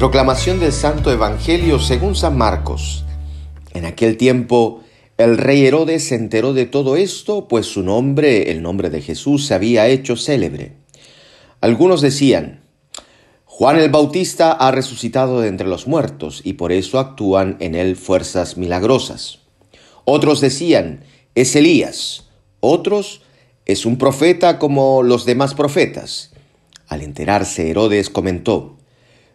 Proclamación del Santo Evangelio según San Marcos. En aquel tiempo, el rey Herodes se enteró de todo esto, pues su nombre, el nombre de Jesús, se había hecho célebre. Algunos decían, Juan el Bautista ha resucitado de entre los muertos y por eso actúan en él fuerzas milagrosas. Otros decían, es Elías. Otros, es un profeta como los demás profetas. Al enterarse, Herodes comentó,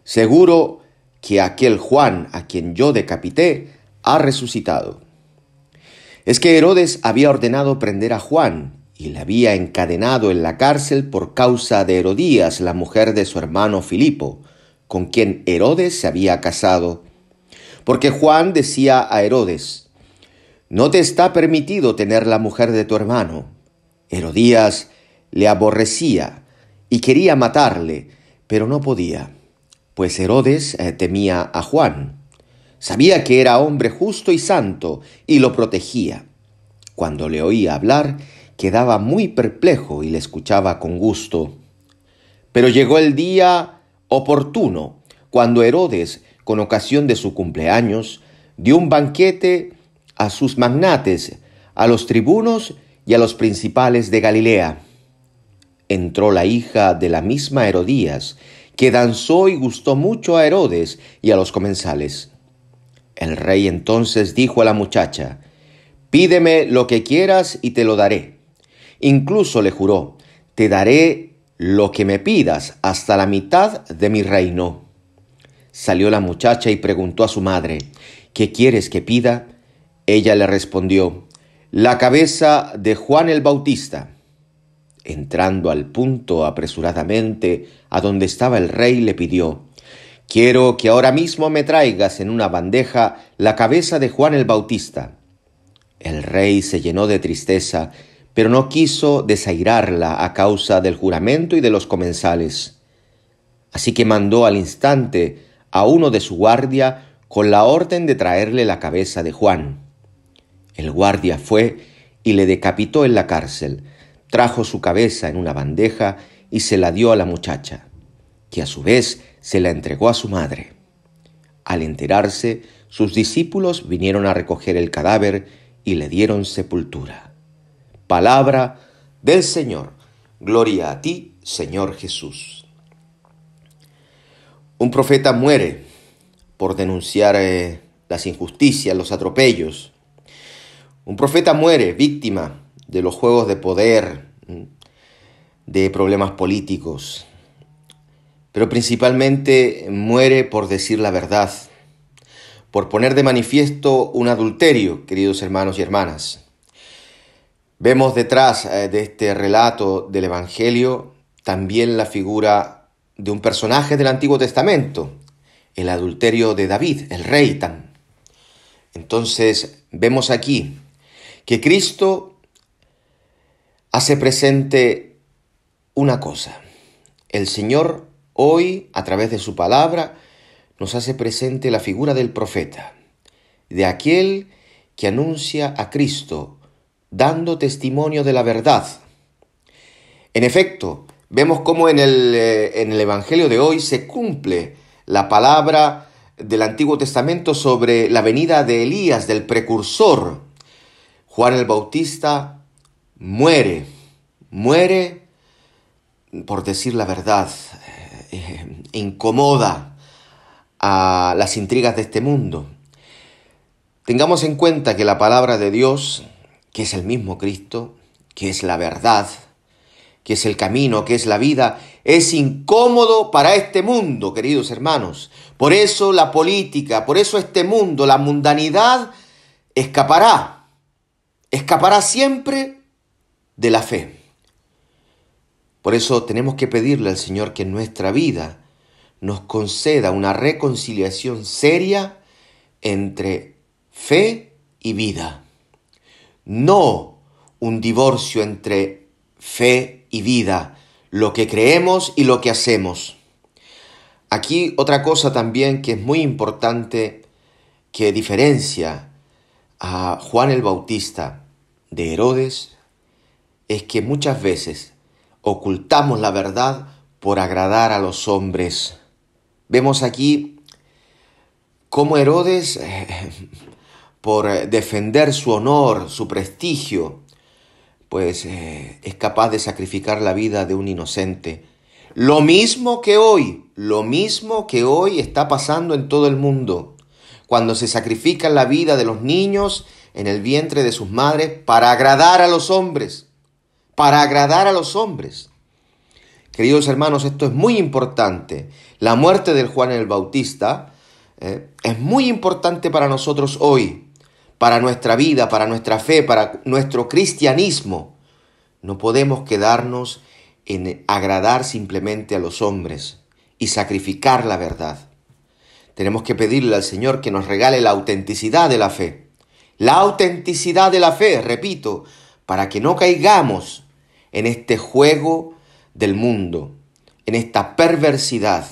Seguro que aquel Juan a quien yo decapité ha resucitado. Es que Herodes había ordenado prender a Juan y le había encadenado en la cárcel por causa de Herodías, la mujer de su hermano Filipo, con quien Herodes se había casado. Porque Juan decía a Herodes, No te está permitido tener la mujer de tu hermano. Herodías le aborrecía y quería matarle, pero no podía pues Herodes eh, temía a Juan. Sabía que era hombre justo y santo y lo protegía. Cuando le oía hablar, quedaba muy perplejo y le escuchaba con gusto. Pero llegó el día oportuno, cuando Herodes, con ocasión de su cumpleaños, dio un banquete a sus magnates, a los tribunos y a los principales de Galilea. Entró la hija de la misma Herodías, que danzó y gustó mucho a Herodes y a los comensales. El rey entonces dijo a la muchacha, Pídeme lo que quieras y te lo daré. Incluso le juró, Te daré lo que me pidas hasta la mitad de mi reino. Salió la muchacha y preguntó a su madre, ¿Qué quieres que pida? Ella le respondió, La cabeza de Juan el Bautista entrando al punto apresuradamente a donde estaba el rey, le pidió Quiero que ahora mismo me traigas en una bandeja la cabeza de Juan el Bautista. El rey se llenó de tristeza, pero no quiso desairarla a causa del juramento y de los comensales. Así que mandó al instante a uno de su guardia con la orden de traerle la cabeza de Juan. El guardia fue y le decapitó en la cárcel, trajo su cabeza en una bandeja y se la dio a la muchacha, que a su vez se la entregó a su madre. Al enterarse, sus discípulos vinieron a recoger el cadáver y le dieron sepultura. Palabra del Señor. Gloria a ti, Señor Jesús. Un profeta muere por denunciar eh, las injusticias, los atropellos. Un profeta muere víctima de los juegos de poder, de problemas políticos, pero principalmente muere por decir la verdad, por poner de manifiesto un adulterio, queridos hermanos y hermanas. Vemos detrás eh, de este relato del Evangelio también la figura de un personaje del Antiguo Testamento, el adulterio de David, el rey. Entonces vemos aquí que Cristo hace presente una cosa. El Señor hoy, a través de su palabra, nos hace presente la figura del profeta, de aquel que anuncia a Cristo, dando testimonio de la verdad. En efecto, vemos cómo en el, eh, en el Evangelio de hoy se cumple la palabra del Antiguo Testamento sobre la venida de Elías, del precursor. Juan el Bautista muere, muere, por decir la verdad, eh, incomoda a las intrigas de este mundo. Tengamos en cuenta que la palabra de Dios, que es el mismo Cristo, que es la verdad, que es el camino, que es la vida, es incómodo para este mundo, queridos hermanos. Por eso la política, por eso este mundo, la mundanidad, escapará. Escapará siempre de la fe. Por eso tenemos que pedirle al Señor que en nuestra vida nos conceda una reconciliación seria entre fe y vida. No un divorcio entre fe y vida, lo que creemos y lo que hacemos. Aquí otra cosa también que es muy importante que diferencia a Juan el Bautista de Herodes, es que muchas veces ocultamos la verdad por agradar a los hombres. Vemos aquí cómo Herodes, eh, por defender su honor, su prestigio, pues eh, es capaz de sacrificar la vida de un inocente. Lo mismo que hoy, lo mismo que hoy está pasando en todo el mundo, cuando se sacrifica la vida de los niños en el vientre de sus madres para agradar a los hombres para agradar a los hombres. Queridos hermanos, esto es muy importante. La muerte del Juan el Bautista eh, es muy importante para nosotros hoy, para nuestra vida, para nuestra fe, para nuestro cristianismo. No podemos quedarnos en agradar simplemente a los hombres y sacrificar la verdad. Tenemos que pedirle al Señor que nos regale la autenticidad de la fe. La autenticidad de la fe, repito, para que no caigamos en este juego del mundo, en esta perversidad,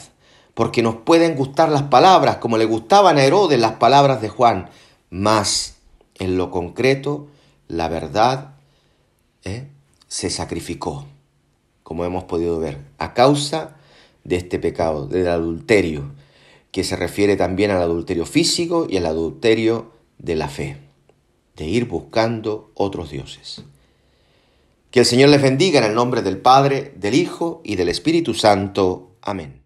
porque nos pueden gustar las palabras, como le gustaban a Herodes las palabras de Juan, más en lo concreto, la verdad ¿eh? se sacrificó, como hemos podido ver, a causa de este pecado, del adulterio, que se refiere también al adulterio físico y al adulterio de la fe, de ir buscando otros dioses. Que el Señor les bendiga en el nombre del Padre, del Hijo y del Espíritu Santo. Amén.